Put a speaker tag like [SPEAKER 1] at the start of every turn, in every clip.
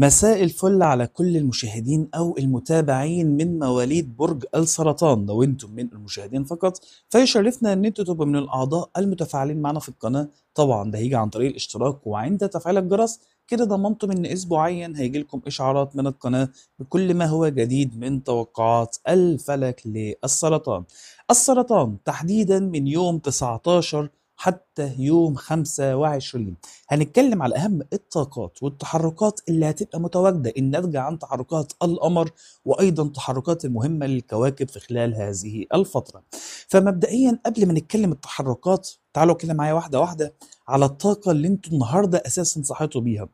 [SPEAKER 1] مساء الفل على كل المشاهدين او المتابعين من مواليد برج السرطان لو انتم من المشاهدين فقط فيشرفنا ان انتم تبقوا من الاعضاء المتفاعلين معنا في القناه طبعا ده هيجي عن طريق الاشتراك وعند تفعيل الجرس كده ضمنتم ان اسبوعيا هيجي لكم اشعارات من القناه بكل ما هو جديد من توقعات الفلك للسرطان السرطان تحديدا من يوم 19 حتى يوم 25 هنتكلم على أهم الطاقات والتحركات اللي هتبقى متواجدة الناتجة عن تحركات القمر وأيضا تحركات المهمة للكواكب في خلال هذه الفترة فمبدئيا قبل ما نتكلم التحركات تعالوا كده معايا واحدة واحدة على الطاقة اللي انتم النهاردة أساسا صحيتوا بيها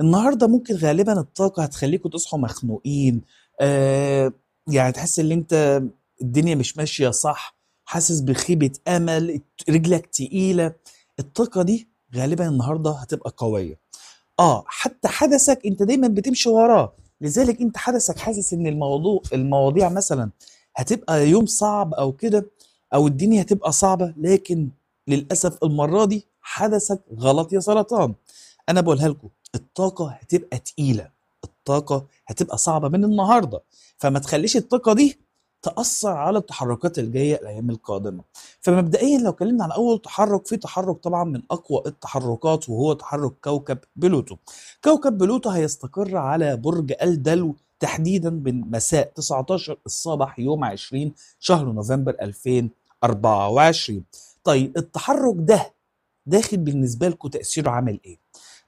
[SPEAKER 1] النهارده ممكن غالبا الطاقه هتخليكم تصحوا مخنوقين آه يعني تحس ان انت الدنيا مش ماشيه صح حاسس بخيبه امل رجلك تقيله الطاقه دي غالبا النهارده هتبقى قويه اه حتى حدثك انت دايما بتمشي وراه لذلك انت حدثك حاسس ان الموضوع المواضيع مثلا هتبقى يوم صعب او كده او الدنيا هتبقى صعبه لكن للاسف المره دي حدثك غلط يا سرطان انا بقولها لكم الطاقه هتبقى تقيله الطاقه هتبقى صعبه من النهارده فما تخليش الطاقه دي تاثر على التحركات الجايه الايام القادمه فمبدئيا لو اتكلمنا عن اول تحرك في تحرك طبعا من اقوى التحركات وهو تحرك كوكب بلوتو كوكب بلوتو هيستقر على برج الدلو تحديدا من مساء 19 الصباح يوم 20 شهر نوفمبر 2024 طيب التحرك ده داخل بالنسبه لكم تاثيره عامل ايه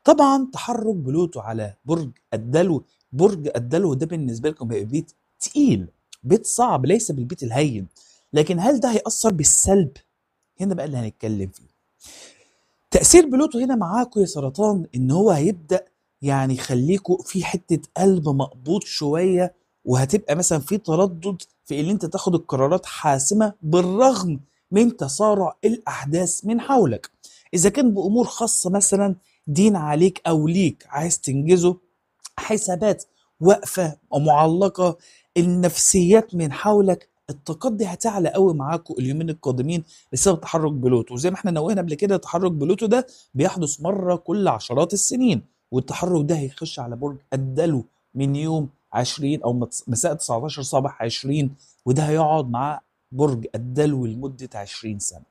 [SPEAKER 1] طبعا تحرك بلوتو على برج الدلو برج الدلو ده بالنسبه لكم هيبقى تقيل بيت صعب ليس بالبيت الهين لكن هل ده هيأثر بالسلب؟ هنا بقى اللي هنتكلم فيه تأثير بلوتو هنا معاكم يا سرطان إن هو هيبدأ يعني يخليكوا في حتة قلب مقبوض شوية وهتبقى مثلا في تردد في ان انت تاخد القرارات حاسمة بالرغم من تسارع الأحداث من حولك إذا كان بأمور خاصة مثلا دين عليك أو ليك عايز تنجزه حسابات واقفه ومعلقه النفسيات من حولك الطاقات دي هتعلى قوي معاكم اليومين القادمين بسبب تحرك بلوتو وزي ما احنا نوهنا قبل كده تحرك بلوتو ده بيحدث مره كل عشرات السنين والتحرك ده هيخش على برج الدلو من يوم 20 او مساء 19 صباح 20 وده هيقعد مع برج الدلو لمده 20 سنه.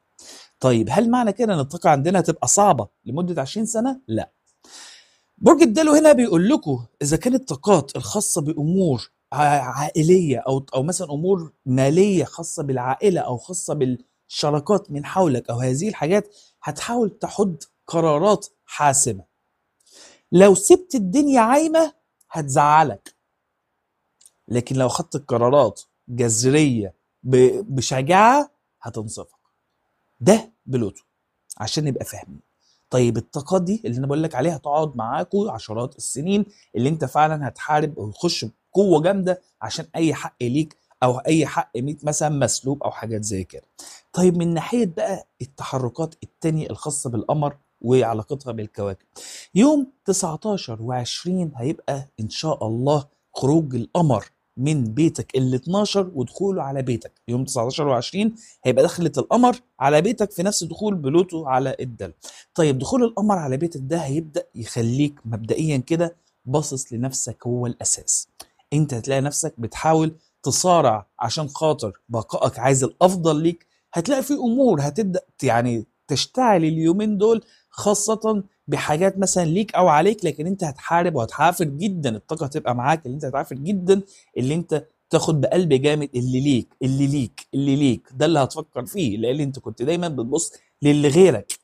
[SPEAKER 1] طيب هل معنى كده ان الطاقه عندنا هتبقى صعبه لمده 20 سنه؟ لا برج الدلو هنا بيقول لكم اذا كانت الطاقات الخاصه بامور عائليه او او مثلا امور ماليه خاصه بالعائله او خاصه بالشراكات من حولك او هذه الحاجات هتحاول تحد قرارات حاسمه لو سبت الدنيا عايمه هتزعلك لكن لو خدت القرارات جذريه بشجاعه هتنصفك ده بلوتو عشان نبقى فاهمين طيب الطاقات دي اللي انا بقول لك عليها تقعد معاكو عشرات السنين اللي انت فعلا هتحارب وتخش بقوه جامده عشان اي حق ليك او اي حق ميت مثلا مسلوب او حاجات زي كده طيب من ناحيه بقى التحركات التانية الخاصه بالقمر وعلاقتها بالكواكب يوم 19 و20 هيبقى ان شاء الله خروج القمر من بيتك ال 12 ودخوله على بيتك يوم 19 و20 هيبقى دخلت القمر على بيتك في نفس دخول بلوتو على الدلو طيب دخول القمر على بيتك ده هيبدا يخليك مبدئيا كده باصص لنفسك هو الاساس انت هتلاقي نفسك بتحاول تصارع عشان خاطر بقائك عايز الافضل ليك هتلاقي في امور هتبدا يعني تشتعل اليومين دول خاصه بحاجات مثلا ليك او عليك لكن انت هتحارب وهتعافر جدا الطاقه هتبقى معاك اللي انت هتعافر جدا اللي انت تاخد بقلب جامد اللي ليك اللي ليك اللي ليك ده اللي هتفكر فيه لان انت كنت دايما بتبص للي غيرك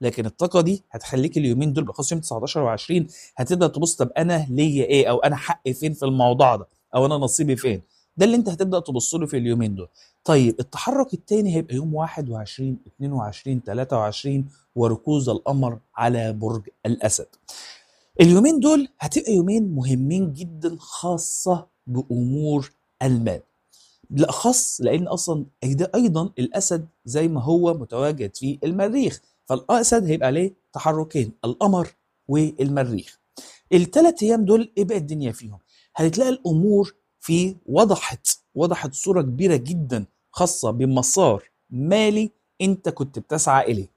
[SPEAKER 1] لكن الطاقه دي هتخليك اليومين دول بخصوص يوم 19 و20 هتبدا تبص طب انا ليا ايه او انا حقي فين في الموضوع ده او انا نصيبي فين ده اللي انت هتبدا تبص له في اليومين دول طيب التحرك الثاني هيبقى يوم 21 22 23 وركوز القمر على برج الاسد اليومين دول هتبقى يومين مهمين جدا خاصه بامور المال بالاخص لان اصلا ايضا الاسد زي ما هو متواجد في المريخ فالأسد هيبقى ليه تحركين القمر والمريخ الثلاث ايام دول ايه بقى الدنيا فيهم هتلاقي الامور في وضحت وضحت صوره كبيره جدا خاصه بمسار مالي انت كنت بتسعى اليه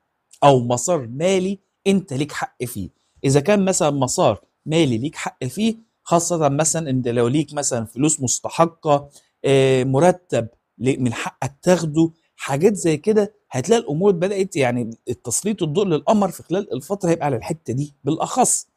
[SPEAKER 1] او مسار مالي انت ليك حق فيه اذا كان مثلا مسار مالي ليك حق فيه خاصه مثلا انت لو ليك مثلا فلوس مستحقه آه، مرتب من حقك تاخده حاجات زي كده هتلاقي الامور بدات يعني التسليط الضوء للقمر في خلال الفتره هيبقى على الحته دي بالاخص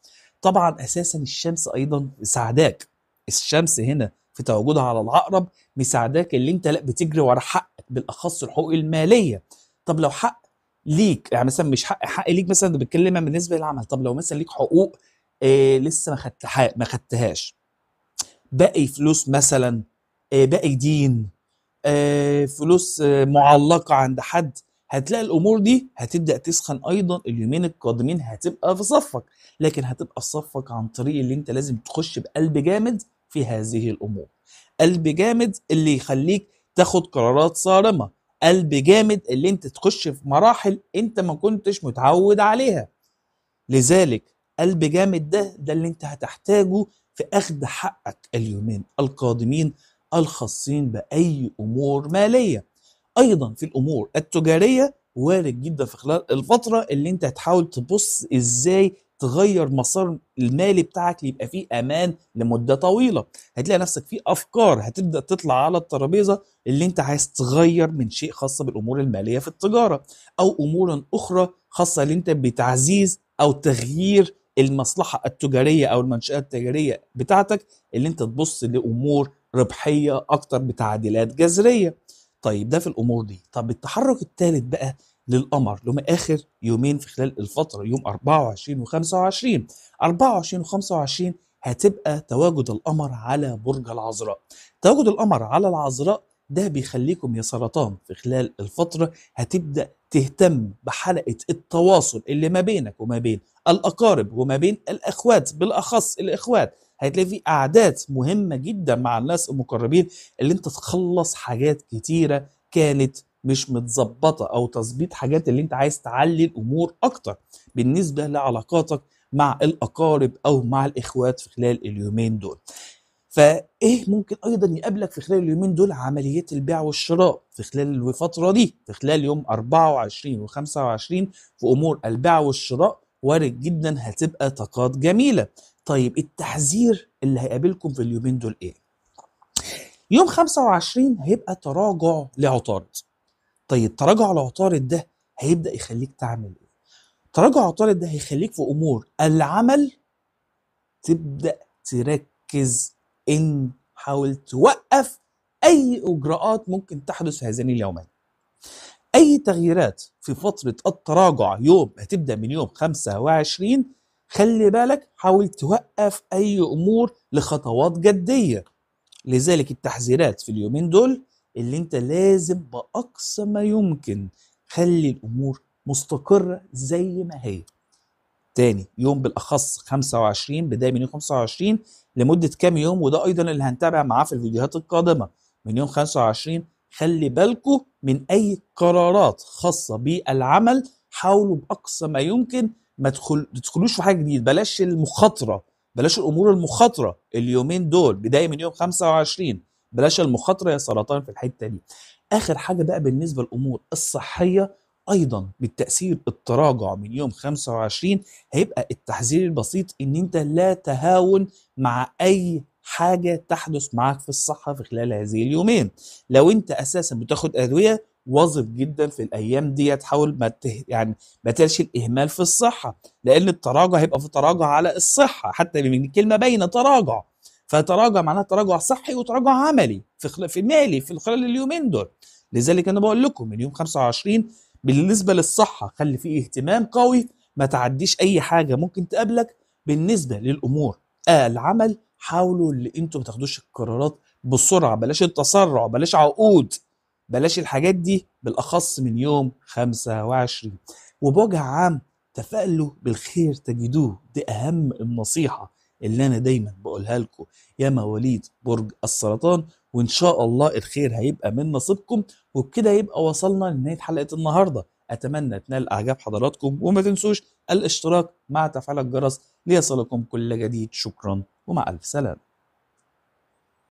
[SPEAKER 1] طبعا اساسا الشمس ايضا مساعداك الشمس هنا في تواجدها على العقرب مساعداك اللي انت لا بتجري ورا حقك بالاخص الحقوق الماليه طب لو حق ليك يعني مثلا مش حق حق ليك مثلا بتكلمها بالنسبه للعمل طب لو مثلا ليك حقوق إيه لسه ما خدتها ما خدتهاش باقي فلوس مثلا إيه باقي دين إيه فلوس آه، معلقه عند حد هتلاقي الامور دي هتبدا تسخن ايضا اليومين القادمين هتبقى في صفك لكن هتبقى في صفك عن طريق اللي انت لازم تخش بقلب جامد في هذه الامور قلب جامد اللي يخليك تاخد قرارات صارمه قلب جامد اللي انت تخش في مراحل انت ما كنتش متعود عليها لذلك قلب جامد ده ده اللي انت هتحتاجه في اخذ حقك اليومين القادمين الخاصين باي امور ماليه ايضا في الامور التجاريه وارد جدا في خلال الفتره اللي انت هتحاول تبص ازاي تغير مسار المالي بتاعك ليبقى فيه امان لمده طويله هتلاقي نفسك في افكار هتبدا تطلع على الترابيزه اللي انت عايز تغير من شيء خاصه بالامور الماليه في التجاره او امور اخرى خاصه اللي انت بتعزيز او تغيير المصلحه التجاريه او المنشاه التجاريه بتاعتك اللي انت تبص لامور ربحيه اكتر بتعديلات جذريه طيب ده في الامور دي طب التحرك الثالث بقى للقمر لما اخر يومين في خلال الفتره يوم 24 و25 24 و25 هتبقى تواجد القمر على برج العذراء تواجد القمر على العذراء ده بيخليكم يا سرطان في خلال الفترة هتبدأ تهتم بحلقة التواصل اللي ما بينك وما بين الأقارب وما بين الأخوات بالأخص الأخوات هتلاقي في قعدات مهمه جدا مع الناس المقربين اللي انت تخلص حاجات كتيره كانت مش متظبطه او تظبيط حاجات اللي انت عايز تعلي الامور اكتر بالنسبه لعلاقاتك مع الاقارب او مع الاخوات في خلال اليومين دول فايه ممكن ايضا يقابلك في خلال اليومين دول عمليات البيع والشراء في خلال الفتره دي في خلال يوم 24 و25 في امور البيع والشراء وارد جدا هتبقى طاقات جميله طيب التحذير اللي هيقابلكم في اليومين دول ايه؟ يوم 25 هيبقى تراجع لعطارد طيب تراجع لعطارد ده هيبدا يخليك تعمل ايه؟ تراجع عطارد ده هيخليك في امور العمل تبدا تركز ان حاول توقف اي اجراءات ممكن تحدث هذين اليومين اي تغييرات في فتره التراجع يوم هتبدا من يوم 25 خلي بالك حاول توقف أي أمور لخطوات جدية لذلك التحذيرات في اليومين دول اللي انت لازم بأقصى ما يمكن خلي الأمور مستقرة زي ما هي تاني يوم بالأخص 25 بداية من يوم 25 لمدة كام يوم وده أيضا اللي هنتابع معاه في الفيديوهات القادمة من يوم 25 خلي بالكو من أي قرارات خاصة بالعمل حاولوا بأقصى ما يمكن ما تدخل تدخلوش في حاجه جديده بلاش المخاطره بلاش الامور المخاطره اليومين دول بدايه من يوم 25 بلاش المخاطره يا سرطان في الحته دي اخر حاجه بقى بالنسبه للامور الصحيه ايضا بالتاثير التراجع من يوم 25 هيبقى التحذير البسيط ان انت لا تهاون مع اي حاجه تحدث معاك في الصحه في خلال هذه اليومين لو انت اساسا بتاخد ادويه واظب جدا في الايام ديت حاول ما ته... يعني ما ترش الاهمال في الصحه لان التراجع هيبقى في تراجع على الصحه حتى من الكلمه باينه تراجع فتراجع معناها تراجع صحي وتراجع عملي في خل... في مالي في خلال اليومين دول لذلك انا بقول لكم من يوم 25 بالنسبه للصحه خلي فيه اهتمام قوي ما تعديش اي حاجه ممكن تقابلك بالنسبه للامور آه العمل حاولوا اللي انتم ما تاخدوش القرارات بسرعه بلاش التسرع بلاش عقود بلاش الحاجات دي بالاخص من يوم 25 وبوجه عام تفائلوا بالخير تجدوه دي اهم النصيحه اللي انا دايما بقولها لكم يا مواليد برج السرطان وان شاء الله الخير هيبقى من نصيبكم وبكده يبقى وصلنا لنهايه حلقه النهارده اتمنى تنال اعجاب حضراتكم وما تنسوش الاشتراك مع تفعيل الجرس ليصلكم كل جديد شكرا ومع الف سلامه